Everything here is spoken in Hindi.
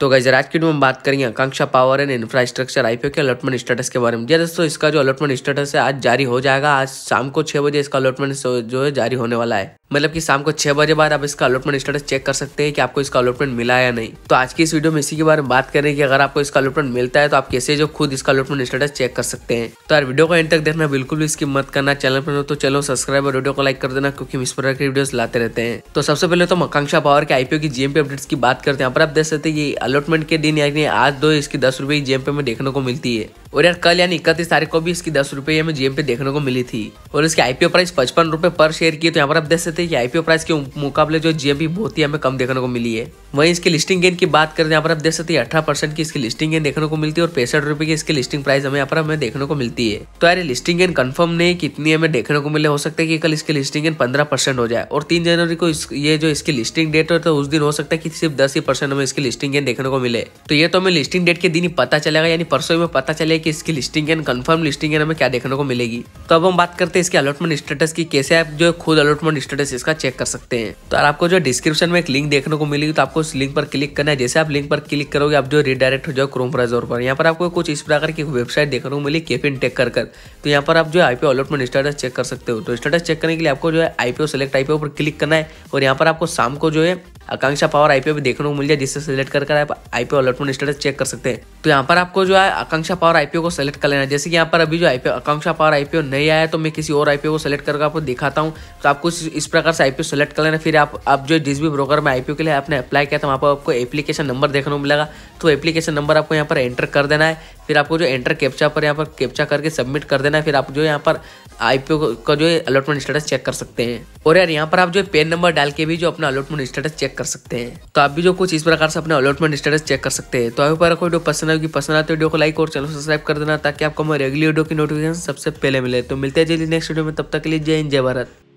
तो गैजर आज की वीडियो में बात करेंगे Akanksha power and infrastructure IPO के अलॉटमेंट स्टेटस के बारे में जी दोस्तों इसका जो अलॉटमेंट स्टेटस है आज जारी हो जाएगा आज शाम को छः बजे इसका अलॉटमेंट जो है जारी होने वाला है मतलब कि शाम को छह बजे बाद आप इसका अलॉटमेंट स्टेटस चेक कर सकते हैं कि आपको इसका अलॉटमेंट मिला या नहीं तो आज की इस वीडियो में इसी के बारे में बात करें कि अगर आपको इसका अलॉटमेंट मिलता है तो आप कैसे जो खुद इसका अलॉटमेंट स्टेटस चेक कर सकते हैं तो यार वीडियो को एंड तक देखना बिल्कुल भी इसकी मत करना चैनल पर तो चलो सब्सक्राइब और वीडियो को लाइक कर देना क्योंकि हम इस प्रकार की वीडियो लाते रहते हैं तो सबसे पहले तो मकांक्षा पावर के आईपीओ की जीएमपी अपडेट्स की बात करते हैं यहाँ पर आप देख सकते हैं कि अलॉटमेंट के दिन यानी आज दो इसकी दस रुपये जीएमपी में देखने को मिलती है और यार कल यानी इकतीस तारीख को भी इसकी दस रुपये हमें जीएम पे देखने को मिली थी और इसकी आईपीओ प्राइस पचपन रुपए पर शेयर की तो यहाँ पर आप देख सकते हैं कि आईपीओ प्राइस के मुकाबले जो जीएम बहुत ही हमें कम देखने को मिली है वहीं इसकी लिस्टिंग गेन की बात करें तो यहाँ पर आप देख सकते हैं अठारह परसेंट की इसकी लिस्टिंग गेन देखने को मिलती है और पैंसठ रुपए की इसकी लिस्टिंग प्राइस हमें यहाँ पर हमें देखने को मिलती है तो यार लिस्टिंग गेन कन्फर्म नहीं कितनी हमें देखने को मिले हो सकता है कि कल इसकी लिस्टिंग गेन पंद्रह परसेंट हो जाए और तीन जनवरी को ये जो इसकी लिस्टिंग डेट हो तो उस दिन हो सकता है कि सिर्फ दस ही परसेंट हमें इसकी लिस्टिंग गेन देखने को मिले तो ये तो हमें लिस्टिंग डेट के दिन ही पता चलेगा यानी परसों में पता चलेगा है कि इसकी listing and confirm listing and हमें क्या देखने को मिलेगी तो अब हम बात करते हैं इसके अलॉटमेंट स्टेटस की कैसे आप जो खुद अलॉटमेंट स्टेटस इसका चेक कर सकते हैं तो आपको जो डिस्क्रिप्शन में एक लिंक देखने को मिलेगी तो आपको उस लिंक पर क्लिक करना है जैसे आप लिंक पर क्लिक करोगे आप जो रिडायरेक्ट हो जाओ क्रोम ब्राउजर पर यहाँ पर आपको कुछ इस प्रकार की वेबसाइट देखने को मिली केफिन टेक कर कर तो यहाँ पर आप जो आईपीओ अलॉटमेंट स्टेटस चेक कर सकते हो तो स्टेटस चेक करने के लिए आपको जो है आईपीओ सेलेक्ट आईपीओ पर क्लिक करना है और यहाँ पर आपको शाम को जो है आकांक्षा पावर आईपीओ भी देखने को मिल जाए जिससे सिलेक्ट कर आप आईपीओ अलॉटमेंट स्टेटस चेक कर सकते हैं तो यहाँ पर आपको जो है आकांक्षा पावर आईपीओ को सिलेक्ट कर लेना है जैसे कि यहाँ पर अभी जो आईपीओ आकांक्षा पावर आईपीओ नहीं आया तो मैं किसी और आईपीओ को सिलेक्ट करके आपको दिखाता हूँ तो आपको इस प्रकार से आईपीओ सेलेक्ट कर लेना फिर आप आप जो जिस भी ब्रोकर में आईपीओ के लिए आपने अप्लाई किया था वहाँ पर आपको एप्लीकेशन नंबर देखने को मिलेगा तो एप्लीकेशन नंबर आपको यहाँ पर एंटर कर देना है फिर आपको जो एंटर कैप्चा पर यहाँ पर कैप्चा करके सबमिट कर देना है फिर आप जो यहाँ पर आईपीओ का जो अलॉटमेंट स्टेटस चेक कर सकते हैं और यार यहाँ पर आप जो पेन नंबर डाल के भी जो अपना अलॉटमेंट स्टेटस चेक कर सकते हैं तो आप भी जो कुछ इस प्रकार से अपना अलॉटमेंट स्टेटस चेक कर सकते हैं तो आप पर कोई पसंद आएगी पसंद आते वीडियो को लाइक और चैनल सब्सक्राइब कर देना ताकि आपको हमारे अगली वीडियो की नोटिफिकेशन सबसे पहले मिले तो मिलते हैं जल्दी नेक्स्ट वीडियो में तब तक के लिए जय हिंद जय भारत